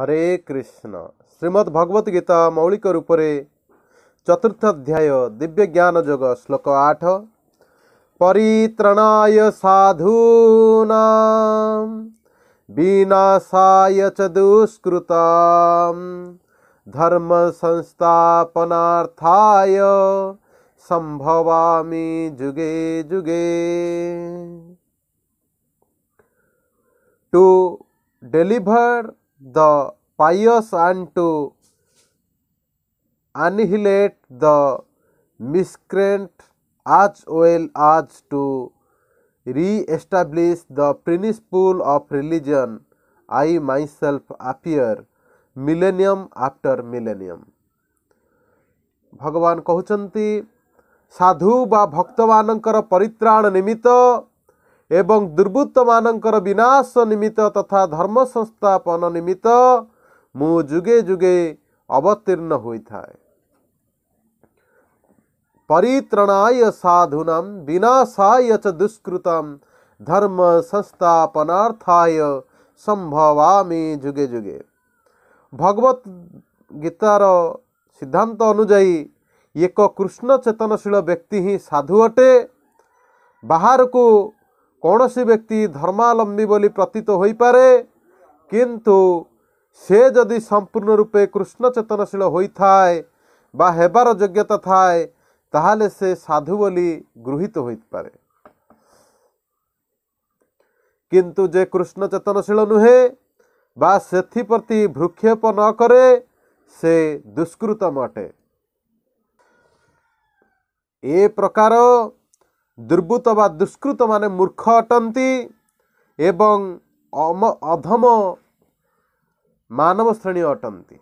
हरे कृष्ण श्रीमद भगवत गीता मौलिक रूप से चतुर्थ अध्याय दिव्य ज्ञान जोग श्लोक आठ परित्रणाय साधूना विनाशाय च दुष्कृता धर्म संस्थापनार्थाय संभवामी जुगे जुगे to deliver the pious and to annihilate the miscreant as well as to re-establish the principle of religion I myself appear millennium after millennium. ଭଗବାନ କହୁଛନ୍ତି ସାଧୁ ବା ଭକ୍ତମାନଙ୍କର ପରିତ୍ରାଣ ନିମିତ୍ତ एवं दुर्बृत्त मान विनाश निमित्त तथा धर्म संस्थापन निमित्त मु जुगे जुगे अवतीर्ण होता है परित्रणाय साधुना विनाशा च दुष्कृतम धर्म संस्थापनाथा संभवामी जुगे जुगे भगवत गीतार सिद्धांत अनुजाई एक कृष्ण चेतनशील व्यक्ति ही साधु अटे बाहर को କୌଣସି ବ୍ୟକ୍ତି ଧର୍ମାଲମ୍ବୀ ବୋଲି ପ୍ରତୀତ ହୋଇପାରେ କିନ୍ତୁ ସେ ଯଦି ସମ୍ପୂର୍ଣ୍ଣ ରୂପେ କୃଷ୍ଣ ଚେତନଶୀଳ ହୋଇଥାଏ ବା ହେବାର ଯୋଗ୍ୟତା ଥାଏ ତାହେଲେ ସେ ସାଧୁ ବୋଲି ଗୃହୀତ ହୋଇପାରେ କିନ୍ତୁ ଯେ କୃଷ୍ଣ ଚେତନଶୀଳ ନୁହେଁ ବା ସେଥିପ୍ରତି ଭୃକ୍ଷେପ ନ କରେ ସେ ଦୁଷ୍କୃତମ ଅଟେ ଏ ପ୍ରକାର ଦୁର୍ବୃତ୍ତ ବା ଦୁଷ୍କୃତମାନେ ମୂର୍ଖ ଅଟନ୍ତି ଏବଂ ଅଧମ ମାନବ ଶ୍ରେଣୀ ଅଟନ୍ତି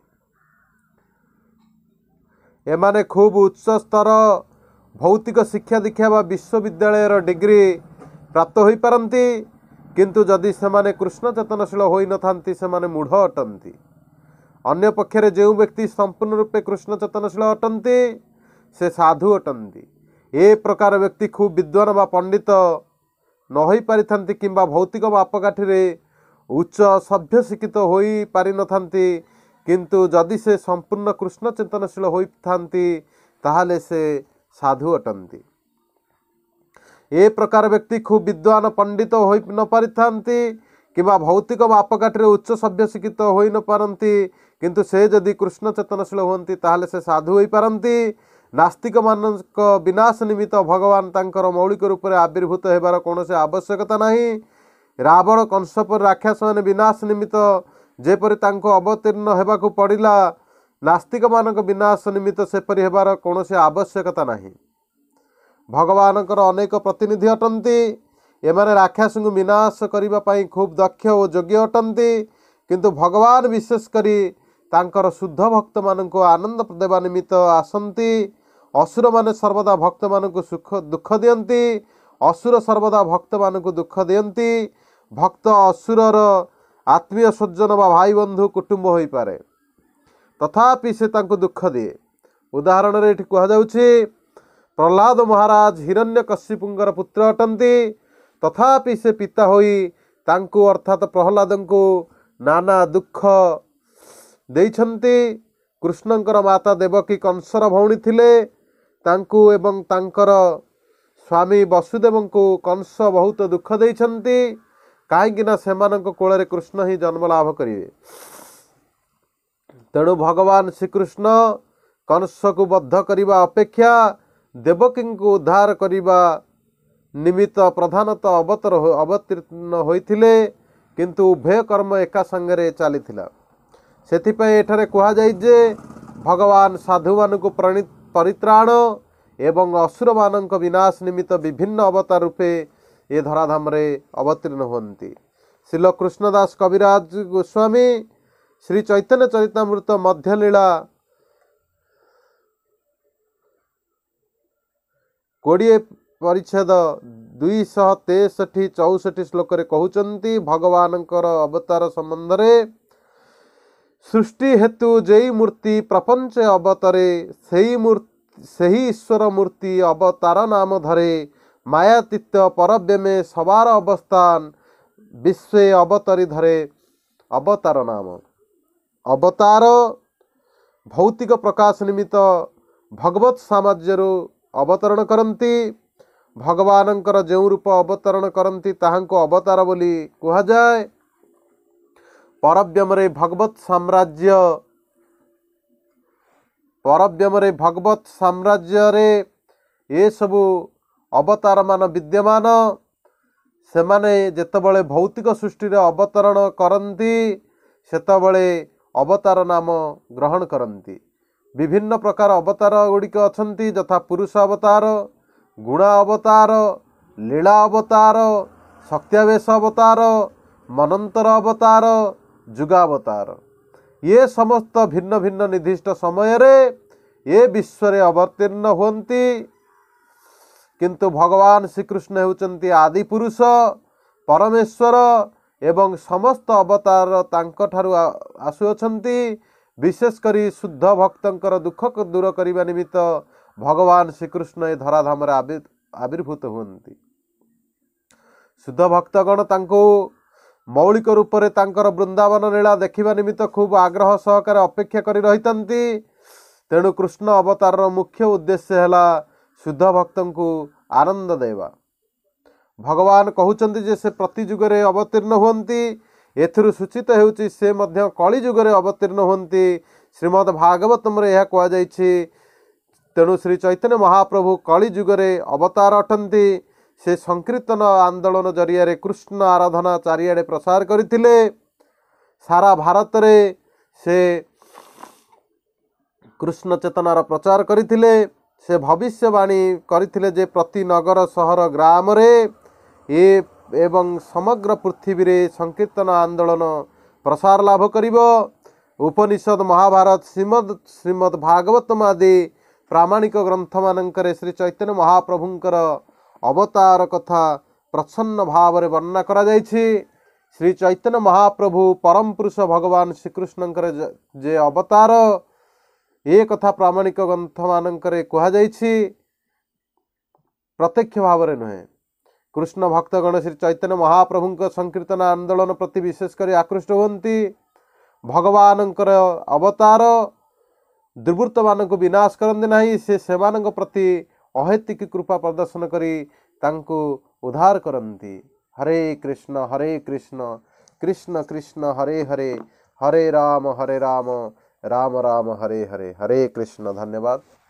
ଏମାନେ ଖୁବ୍ ଉଚ୍ଚସ୍ତର ଭୌତିକ ଶିକ୍ଷା ଦୀକ୍ଷା ବା ବିଶ୍ୱବିଦ୍ୟାଳୟର ଡିଗ୍ରୀ ପ୍ରାପ୍ତ ହୋଇପାରନ୍ତି କିନ୍ତୁ ଯଦି ସେମାନେ କୃଷ୍ଣ ଚେତନଶୀଳ ହୋଇନଥାନ୍ତି ସେମାନେ ମୂଢ଼ ଅଟନ୍ତି ଅନ୍ୟପକ୍ଷରେ ଯେଉଁ ବ୍ୟକ୍ତି ସମ୍ପୂର୍ଣ୍ଣ ରୂପେ କୃଷ୍ଣ ଚେତନଶୀଳ ଅଟନ୍ତି ସେ ସାଧୁ ଅଟନ୍ତି ଏ ପ୍ରକାର ବ୍ୟକ୍ତି ଖୁବ୍ ବିଦ୍ୱାନ ବା ପଣ୍ଡିତ ନ ହୋଇପାରିଥାନ୍ତି କିମ୍ବା ଭୌତିକ ମାପକାଠିରେ ଉଚ୍ଚ ସଭ୍ୟ ଶିକ୍ଷିତ ହୋଇପାରିନଥାନ୍ତି କିନ୍ତୁ ଯଦି ସେ ସମ୍ପୂର୍ଣ୍ଣ କୃଷ୍ଣ ଚିନ୍ତନଶୀଳ ହୋଇଥାନ୍ତି ତାହେଲେ ସେ ସାଧୁ ଅଟନ୍ତି ଏ ପ୍ରକାର ବ୍ୟକ୍ତି ଖୁବ୍ ବିଦ୍ୱାନ ପଣ୍ଡିତ ହୋଇ ନପାରିଥାନ୍ତି କିମ୍ବା ଭୌତିକ ମାପକାଠିରେ ଉଚ୍ଚ ସଭ୍ୟ ଶିକ୍ଷିତ ହୋଇନପାରନ୍ତି କିନ୍ତୁ ସେ ଯଦି କୃଷ୍ଣ ଚେତନଶୀଳ ହୁଅନ୍ତି ତାହେଲେ ସେ ସାଧୁ ହୋଇପାରନ୍ତି ନାସ୍ତିକମାନଙ୍କ ବିନାଶ ନିମିତ୍ତ ଭଗବାନ ତାଙ୍କର ମୌଳିକ ରୂପରେ ଆବିର୍ଭୂତ ହେବାର କୌଣସି ଆବଶ୍ୟକତା ନାହିଁ ରାବଣ କଂସପର ରାକ୍ଷା ସେମାନେ ବିନାଶ ନିମିତ୍ତ ଯେପରି ତାଙ୍କୁ ଅବତୀର୍ଣ୍ଣ ହେବାକୁ ପଡ଼ିଲା ନାସ୍ତିକମାନଙ୍କ ବିନାଶ ନିମିତ୍ତ ସେପରି ହେବାର କୌଣସି ଆବଶ୍ୟକତା ନାହିଁ ଭଗବାନଙ୍କର ଅନେକ ପ୍ରତିନିଧି ଅଟନ୍ତି ଏମାନେ ରାକ୍ଷାସଙ୍କୁ ବିନାଶ କରିବା ପାଇଁ ଖୁବ୍ ଦକ୍ଷ ଓ ଯୋଗ୍ୟ ଅଟନ୍ତି କିନ୍ତୁ ଭଗବାନ ବିଶେଷ କରି ତାଙ୍କର ଶୁଦ୍ଧ ଭକ୍ତମାନଙ୍କୁ ଆନନ୍ଦ ଦେବା ନିମିତ୍ତ ଆସନ୍ତି ଅସୁରମାନେ ସର୍ବଦା ଭକ୍ତମାନଙ୍କୁ ସୁଖ ଦୁଃଖ ଦିଅନ୍ତି ଅସୁର ସର୍ବଦା ଭକ୍ତମାନଙ୍କୁ ଦୁଃଖ ଦିଅନ୍ତି ଭକ୍ତ ଅସୁରର ଆତ୍ମୀୟ ସଜ୍ଜନ ବା ଭାଇ ବନ୍ଧୁ କୁଟୁମ୍ବ ହୋଇପାରେ ତଥାପି ସେ ତାଙ୍କୁ ଦୁଃଖ ଦିଏ ଉଦାହରଣରେ ଏଠି କୁହାଯାଉଛି ପ୍ରହ୍ଲାଦ ମହାରାଜ ହିରଣ୍ୟ କଶ୍ୟପୁଙ୍କର ପୁତ୍ର ଅଟନ୍ତି ତଥାପି ସେ ପିତା ହୋଇ ତାଙ୍କୁ ଅର୍ଥାତ୍ ପ୍ରହ୍ଲାଦଙ୍କୁ ନାନା ଦୁଃଖ ଦେଇଛନ୍ତି କୃଷ୍ଣଙ୍କର ମାତା ଦେବକୀ କଂସର ଭଉଣୀ ଥିଲେ ତାଙ୍କୁ ଏବଂ ତାଙ୍କର ସ୍ୱାମୀ ବସୁଦେବଙ୍କୁ କଂସ ବହୁତ ଦୁଃଖ ଦେଇଛନ୍ତି କାହିଁକିନା ସେମାନଙ୍କ କୂଳରେ କୃଷ୍ଣ ହିଁ ଜନ୍ମ ଲାଭ କରିବେ ତେଣୁ ଭଗବାନ ଶ୍ରୀକୃଷ୍ଣ କଂସକୁ ବଦ୍ଧ କରିବା ଅପେକ୍ଷା ଦେବକୀଙ୍କୁ ଉଦ୍ଧାର କରିବା ନିମିତ୍ତ ପ୍ରଧାନତଃ ଅବତର ଅବତୀର୍ଣ୍ଣ ହୋଇଥିଲେ କିନ୍ତୁ ଉଭୟ କର୍ମ ଏକା ସାଙ୍ଗରେ ଚାଲିଥିଲା ସେଥିପାଇଁ ଏଠାରେ କୁହାଯାଇଛି ଯେ ଭଗବାନ ସାଧୁମାନଙ୍କୁ ପ୍ରଣୀତ ପରିତ୍ରାଣ ଏବଂ ଅସୁରମାନଙ୍କ ବିନାଶ ନିମିତ୍ତ ବିଭିନ୍ନ ଅବତାର ରୂପେ ଏ ଧରାଧାମରେ ଅବତୀର୍ଣ୍ଣ ହୁଅନ୍ତି ଶ୍ରୀଲ କୃଷ୍ଣଦାସ କବିରାଜ ଗୋସ୍ୱାମୀ ଶ୍ରୀ ଚୈତନ୍ୟ ଚରିତାମୃତ ମଧ୍ୟଲୀଳା କୋଡ଼ିଏ ପରିଚ୍ଛେଦ ଦୁଇଶହ ତେଷଠି ଚଉଷଠି ଶ୍ଳୋକରେ କହୁଛନ୍ତି ଭଗବାନଙ୍କର ଅବତାର ସମ୍ବନ୍ଧରେ ସୃଷ୍ଟି ହେତୁ ଯେଉଁ ମୂର୍ତ୍ତି ପ୍ରପଞ୍ଚ ଅବତରେ ସେହି ସେହି ଈଶ୍ୱର ମୂର୍ତ୍ତି ଅବତାର ନାମ ଧରେ ମାୟାତୀତ ପରବ୍ୟମେ ସବାର ଅବସ୍ଥାନ ବିଶ୍ୱେ ଅବତରି ଧରେ ଅବତାର ନାମ ଅବତାର ଭୌତିକ ପ୍ରକାଶ ନିମିତ୍ତ ଭଗବତ ସାମ୍ରାଜ୍ୟରୁ ଅବତରଣ କରନ୍ତି ଭଗବାନଙ୍କର ଯେଉଁ ରୂପ ଅବତରଣ କରନ୍ତି ତାହାଙ୍କୁ ଅବତାର ବୋଲି କୁହାଯାଏ ପରବ୍ୟମରେ ଭଗବତ ସାମ୍ରାଜ୍ୟ ପରବ୍ୟମରେ ଭଗବତ ସାମ୍ରାଜ୍ୟରେ ଏସବୁ ଅବତାରମାନ ବିଦ୍ୟମାନ ସେମାନେ ଯେତେବେଳେ ଭୌତିକ ସୃଷ୍ଟିରେ ଅବତରଣ କରନ୍ତି ସେତେବେଳେ ଅବତାର ନାମ ଗ୍ରହଣ କରନ୍ତି ବିଭିନ୍ନ ପ୍ରକାର ଅବତାର ଗୁଡ଼ିକ ଅଛନ୍ତି ଯଥା ପୁରୁଷ ଅବତାର ଗୁଣା ଅବତାର ଲୀଳା ଅବତାର ଶକ୍ତିବେଶ ଅବତାର ମନନ୍ତର ଅବତାର ଯୁଗାବତାର ଇଏ ସମସ୍ତ ଭିନ୍ନ ଭିନ୍ନ ନିର୍ଦ୍ଦିଷ୍ଟ ସମୟରେ ଏ ବିଶ୍ୱରେ ଅବତୀର୍ଣ୍ଣ ହୁଅନ୍ତି କିନ୍ତୁ ଭଗବାନ ଶ୍ରୀକୃଷ୍ଣ ହେଉଛନ୍ତି ଆଦି ପୁରୁଷ ପରମେଶ୍ୱର ଏବଂ ସମସ୍ତ ଅବତାର ତାଙ୍କଠାରୁ ଆସୁଅଛନ୍ତି ବିଶେଷ କରି ଶୁଦ୍ଧ ଭକ୍ତଙ୍କର ଦୁଃଖ ଦୂର କରିବା ନିମିତ୍ତ ଭଗବାନ ଶ୍ରୀକୃଷ୍ଣ ଏ ଧରାଧାମରେ ଆବିର୍ଭୂତ ହୁଅନ୍ତି ଶୁଦ୍ଧ ଭକ୍ତଗଣ ତାଙ୍କୁ ମୌଳିକ ରୂପରେ ତାଙ୍କର ବୃନ୍ଦାବନ ଲୀଳା ଦେଖିବା ନିମିତ୍ତ ଖୁବ୍ ଆଗ୍ରହ ସହକାରେ ଅପେକ୍ଷା କରି ରହିଥାନ୍ତି ତେଣୁ କୃଷ୍ଣ ଅବତାରର ମୁଖ୍ୟ ଉଦ୍ଦେଶ୍ୟ ହେଲା ଶୁଦ୍ଧ ଭକ୍ତଙ୍କୁ ଆନନ୍ଦ ଦେବା ଭଗବାନ କହୁଛନ୍ତି ଯେ ସେ ପ୍ରତି ଯୁଗରେ ଅବତୀର୍ଣ୍ଣ ହୁଅନ୍ତି ଏଥିରୁ ସୂଚିତ ହେଉଛି ସେ ମଧ୍ୟ କଳି ଯୁଗରେ ଅବତୀର୍ଣ୍ଣ ହୁଅନ୍ତି ଶ୍ରୀମଦ ଭାଗବତମରେ ଏହା କୁହାଯାଇଛି ତେଣୁ ଶ୍ରୀ ଚୈତନ୍ୟ ମହାପ୍ରଭୁ କଳି ଯୁଗରେ ଅବତାର ଅଟନ୍ତି ସେ ସଂକୀର୍ତ୍ତନ ଆନ୍ଦୋଳନ ଜରିଆରେ କୃଷ୍ଣ ଆରାଧନା ଚାରିଆଡ଼େ ପ୍ରସାର କରିଥିଲେ ସାରା ଭାରତରେ ସେ କୃଷ୍ଣ ଚେତନାର ପ୍ରଚାର କରିଥିଲେ ସେ ଭବିଷ୍ୟବାଣୀ କରିଥିଲେ ଯେ ପ୍ରତି ନଗର ସହର ଗ୍ରାମରେ ଏ ଏବଂ ସମଗ୍ର ପୃଥିବୀରେ ସଂକୀର୍ତ୍ତନ ଆନ୍ଦୋଳନ ପ୍ରସାର ଲାଭ କରିବ ଉପନିଷଦ ମହାଭାରତ ଶ୍ରୀମଦ ଶ୍ରୀମଦ ଭାଗବତମ ଆଦି ପ୍ରାମାଣିକ ଗ୍ରନ୍ଥମାନଙ୍କରେ ଶ୍ରୀ ଚୈତନ୍ୟ ମହାପ୍ରଭୁଙ୍କର ଅବତାର କଥା ପ୍ରଚ୍ଛନ୍ନ ଭାବରେ ବର୍ଣ୍ଣନା କରାଯାଇଛି ଶ୍ରୀ ଚୈତନ୍ୟ ମହାପ୍ରଭୁ ପରମ ପୁରୁଷ ଭଗବାନ ଶ୍ରୀକୃଷ୍ଣଙ୍କର ଯେ ଅବତାର ଏ କଥା ପ୍ରାମାଣିକ ଗ୍ରନ୍ଥମାନଙ୍କରେ କୁହାଯାଇଛି ପ୍ରତ୍ୟକ୍ଷ ଭାବରେ ନୁହେଁ କୃଷ୍ଣ ଭକ୍ତଗଣ ଶ୍ରୀ ଚୈତନ୍ୟ ମହାପ୍ରଭୁଙ୍କ ସଂକୀର୍ତ୍ତନ ଆନ୍ଦୋଳନ ପ୍ରତି ବିଶେଷ କରି ଆକୃଷ୍ଟ ହୁଅନ୍ତି ଭଗବାନଙ୍କର ଅବତାର ଦୁର୍ବୃତ୍ତମାନଙ୍କୁ ବିନାଶ କରନ୍ତି ନାହିଁ ସେ ସେମାନଙ୍କ ପ୍ରତି ଅହେତିକ କୃପା ପ୍ରଦର୍ଶନ କରି ତାଙ୍କୁ ଉଦ୍ଧାର କରନ୍ତି ହରେ କୃଷ୍ଣ ହରେ କୃଷ୍ଣ କୃଷ୍ଣ କୃଷ୍ଣ ହରେ ହରେ ହରେ ରାମ ହରେ ରାମ ରାମ ରାମ ହରେ ହରେ ହରେ କୃଷ୍ଣ ଧନ୍ୟବାଦ